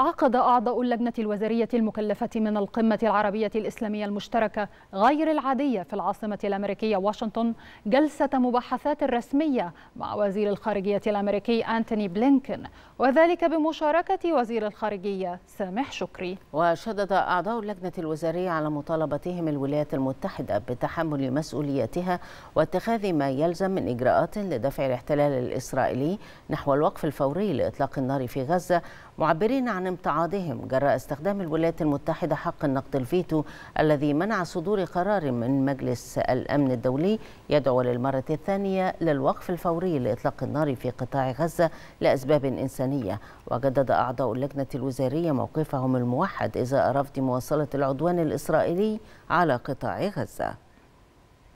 عقد أعضاء اللجنة الوزارية المكلفة من القمة العربية الإسلامية المشتركة غير العادية في العاصمة الأمريكية واشنطن جلسة مباحثات رسمية مع وزير الخارجية الأمريكي أنتوني بلينكن وذلك بمشاركة وزير الخارجية سامح شكري وشدد أعضاء اللجنة الوزارية على مطالبتهم الولايات المتحدة بتحمل مسؤوليتها واتخاذ ما يلزم من إجراءات لدفع الاحتلال الإسرائيلي نحو الوقف الفوري لإطلاق النار في غزة معبرين عن امتعاضهم جراء استخدام الولايات المتحدة حق النقد الفيتو الذي منع صدور قرار من مجلس الأمن الدولي يدعو للمرة الثانية للوقف الفوري لإطلاق النار في قطاع غزة لأسباب إنسانية وجدد أعضاء اللجنة الوزارية موقفهم الموحد إذا رفض مواصلة العدوان الإسرائيلي على قطاع غزة